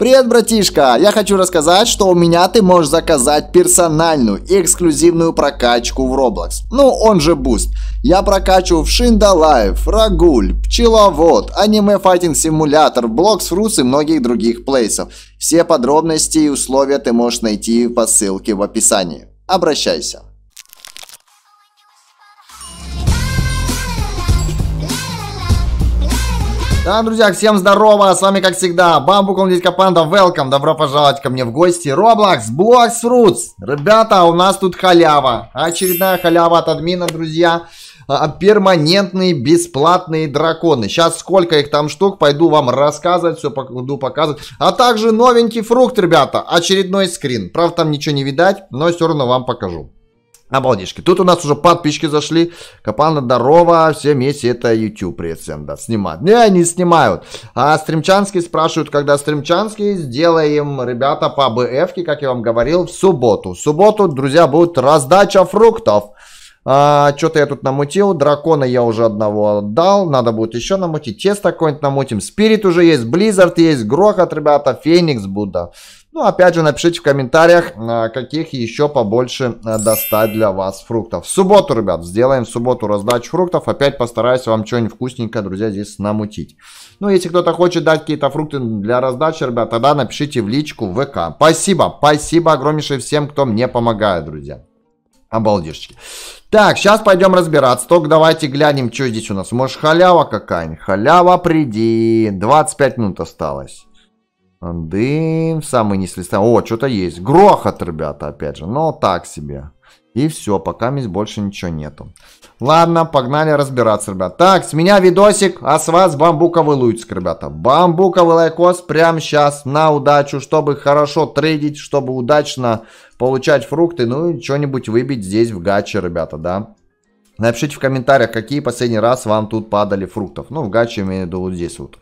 Привет, братишка! Я хочу рассказать, что у меня ты можешь заказать персональную и эксклюзивную прокачку в Roblox. Ну, он же Boost. Я прокачу в Шиндалаев, Рагуль, Пчеловод, Аниме Файтинг Симулятор, Блокс Фрус и многих других плейсов. Все подробности и условия ты можешь найти по ссылке в описании. Обращайся. Да, друзья, всем здорово, с вами как всегда Бамбуком Дядька Панда, welcome, добро пожаловать ко мне в гости Roblox Blocks Fruits Ребята, у нас тут халява, очередная халява от админа, друзья а, перманентные бесплатные драконы. Сейчас сколько их там штук, пойду вам рассказывать, все буду показывать. А также новенький фрукт, ребята, очередной скрин. Правда, там ничего не видать, но все равно вам покажу. Обалдешки. Тут у нас уже подписчики зашли. Капана Дарова, все вместе это YouTube пресен, да, снимают. Не, они снимают. А стримчанские спрашивают, когда стримчанские сделаем, ребята, по БФ, как я вам говорил, в субботу. В субботу, друзья, будет раздача фруктов. А, Что-то я тут намутил. Дракона я уже одного отдал. Надо будет еще намутить. Тесто какое-нибудь намутим. Спирит уже есть, Близзард есть, Грохот, ребята, Феникс, Будда. Ну, опять же, напишите в комментариях, а, каких еще побольше а, достать для вас фруктов. В субботу, ребят, сделаем в субботу раздачу фруктов. Опять постараюсь вам что-нибудь вкусненькое, друзья, здесь намутить. Ну, если кто-то хочет дать какие-то фрукты для раздачи, ребят, тогда напишите в личку в ВК. Спасибо, спасибо огромнейшее всем, кто мне помогает, друзья. Обалдежечки. Так, сейчас пойдем разбираться. Только давайте глянем, что здесь у нас. Может, халява какая-нибудь? Халява, приди. 25 минут осталось. Дым, самый низкий стан. О, что-то есть. Грохот, ребята, опять же. Но так себе. И все, пока мисс больше ничего нету. Ладно, погнали разбираться, ребят. Так, с меня видосик, а с вас бамбуковый луцик, ребята. Бамбуковый лайкос прямо сейчас на удачу, чтобы хорошо трейдить, чтобы удачно получать фрукты, ну и что-нибудь выбить здесь в гаче, ребята, да. Напишите в комментариях, какие последний раз вам тут падали фруктов. Ну, в гаче имею в виду вот здесь вот,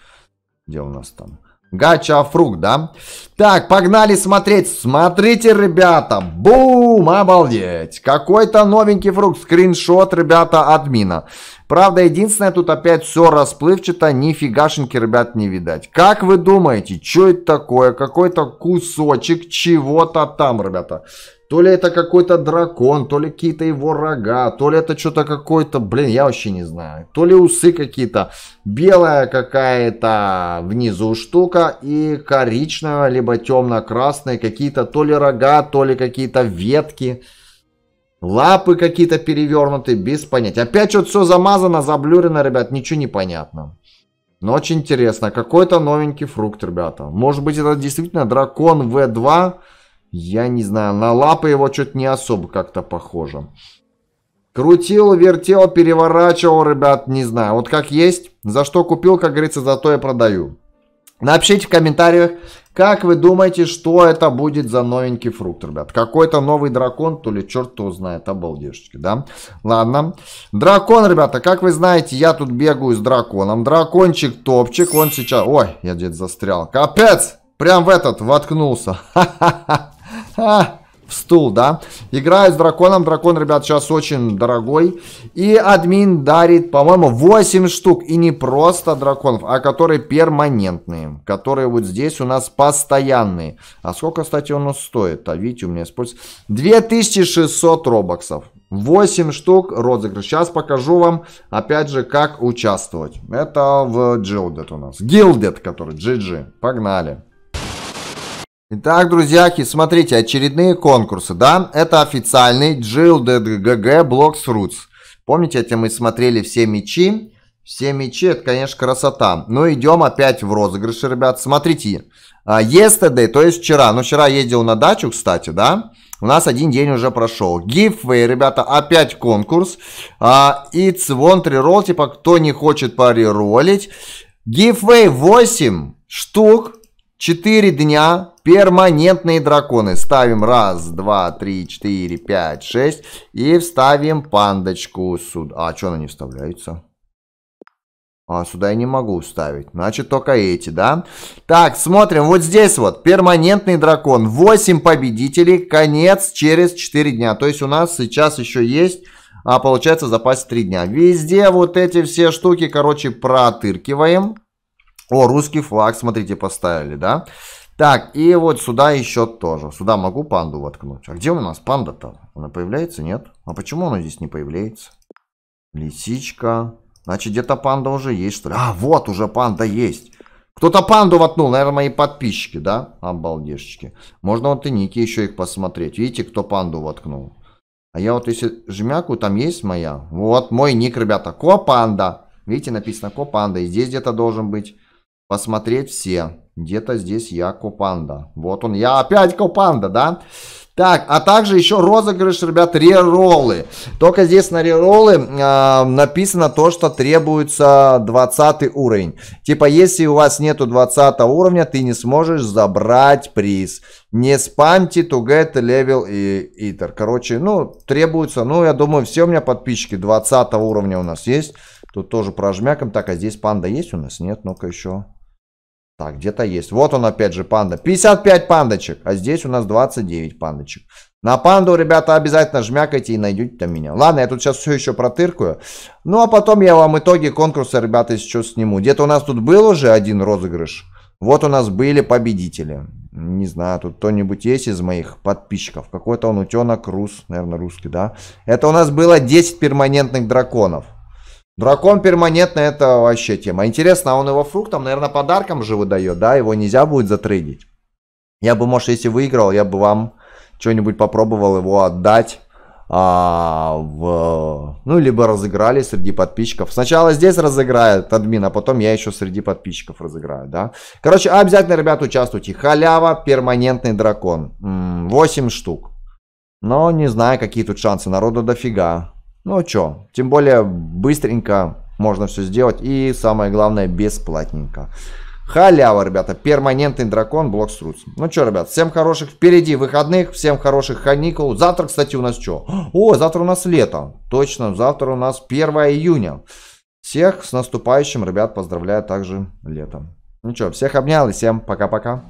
где у нас там. Гача фрукт, да? Так, погнали смотреть. Смотрите, ребята. Бум, обалдеть. Какой-то новенький фрукт. Скриншот, ребята, админа. Правда, единственное, тут опять все расплывчато, нифигашеньки, ребят, не видать. Как вы думаете, что это такое? Какой-то кусочек чего-то там, ребята. То ли это какой-то дракон, то ли какие-то его рога, то ли это что-то какой-то, блин, я вообще не знаю. То ли усы какие-то, белая какая-то внизу штука и коричневая, либо темно-красная, какие-то то ли рога, то ли какие-то ветки. Лапы какие-то перевернуты, без понятия. Опять что-то все замазано, заблюрено, ребят, ничего не понятно. Но очень интересно, какой-то новенький фрукт, ребята. Может быть это действительно дракон В2? Я не знаю, на лапы его что-то не особо как-то похоже. Крутил, вертел, переворачивал, ребят, не знаю. Вот как есть, за что купил, как говорится, за то и продаю. Напишите в комментариях, как вы думаете, что это будет за новенький фрукт, ребят? Какой-то новый дракон, то ли черт кто знает, обалдешечки, да? Ладно. Дракон, ребята, как вы знаете, я тут бегаю с драконом. Дракончик топчик, он сейчас... Ой, я где-то застрял. Капец! Прям в этот воткнулся. Ха-ха-ха в стул, да. Играю с драконом. Дракон, ребят, сейчас очень дорогой. И админ дарит, по-моему, 8 штук. И не просто драконов, а которые перманентные. Которые вот здесь у нас постоянные. А сколько, кстати, он стоит? А видите, у меня используется 2600 робоксов. 8 штук розыгрыш. Сейчас покажу вам, опять же, как участвовать. Это в Gilded у нас. Gilded, который GG. Погнали. Итак, друзьяки, смотрите, очередные конкурсы, да? Это официальный Jill DGG Blocks Roots. Помните, это мы смотрели все мечи, Все мечи, это, конечно, красота. Ну, идем опять в розыгрыши, ребят. Смотрите, а, yesterday, то есть вчера. Ну, вчера ездил на дачу, кстати, да? У нас один день уже прошел. Giveaway, ребята, опять конкурс. А, It's one reroll, типа, кто не хочет париролить. Giveaway 8 штук, 4 дня, перманентные драконы. Ставим раз, два, три, четыре, пять, шесть. И вставим пандочку сюда. А что она не вставляется? А, сюда я не могу вставить. Значит, только эти, да? Так, смотрим. Вот здесь вот. Перманентный дракон. 8 победителей. Конец через 4 дня. То есть у нас сейчас еще есть... А получается запас 3 дня. Везде вот эти все штуки, короче, протыркиваем. О, русский флаг, смотрите, поставили, да? Так, и вот сюда еще тоже. Сюда могу панду воткнуть. А где у нас панда-то? Она появляется? Нет. А почему она здесь не появляется? Лисичка. Значит, где-то панда уже есть, что ли? А, вот уже панда есть. Кто-то панду воткнул, наверное, мои подписчики, да? Обалдешечки. Можно вот и ники еще их посмотреть. Видите, кто панду воткнул? А я вот если жмяку, там есть моя. Вот мой ник, ребята. Ко панда. Видите, написано Ко панда. И здесь где-то должен быть. Посмотреть все. Где-то здесь я Копанда. Вот он, я опять Копанда, да? Так, а также еще розыгрыш, ребят, рероллы. Только здесь на рероллы э, написано то, что требуется 20 уровень. Типа, если у вас нету 20 уровня, ты не сможешь забрать приз. Не спамьте to get level и итер. Короче, ну, требуется, ну, я думаю, все у меня подписчики 20 уровня у нас есть. Тут тоже прожмяком. Так, а здесь панда есть у нас? Нет, ну-ка еще. Так, где-то есть. Вот он опять же панда. 55 пандочек, а здесь у нас 29 пандочек. На панду, ребята, обязательно жмякайте и найдете меня. Ладно, я тут сейчас все еще протыркаю. Ну, а потом я вам итоги конкурса, ребята, еще сниму. Где-то у нас тут был уже один розыгрыш. Вот у нас были победители. Не знаю, тут кто-нибудь есть из моих подписчиков. Какой-то он утенок, рус, наверное, русский, да? Это у нас было 10 перманентных драконов. Дракон перманентный – это вообще тема. Интересно, а он его фруктом, наверное, подарком же выдает, да? Его нельзя будет затрейдить. Я бы, может, если выиграл, я бы вам что-нибудь попробовал его отдать. А, в, ну, либо разыграли среди подписчиков. Сначала здесь разыграет админ, а потом я еще среди подписчиков разыграю, да. Короче, обязательно, ребят, участвуйте. Халява, перманентный дракон. М -м, 8 штук. Но не знаю, какие тут шансы. Народу дофига. Ну а что, тем более быстренько можно все сделать и самое главное бесплатненько. Халява, ребята, перманентный дракон, блок струс. Ну что, ребят, всем хороших впереди выходных, всем хороших каникул. Завтра, кстати, у нас что? О, завтра у нас лето. Точно, завтра у нас 1 июня. Всех с наступающим, ребят, поздравляю также летом. Ну что, всех обнял и всем пока-пока.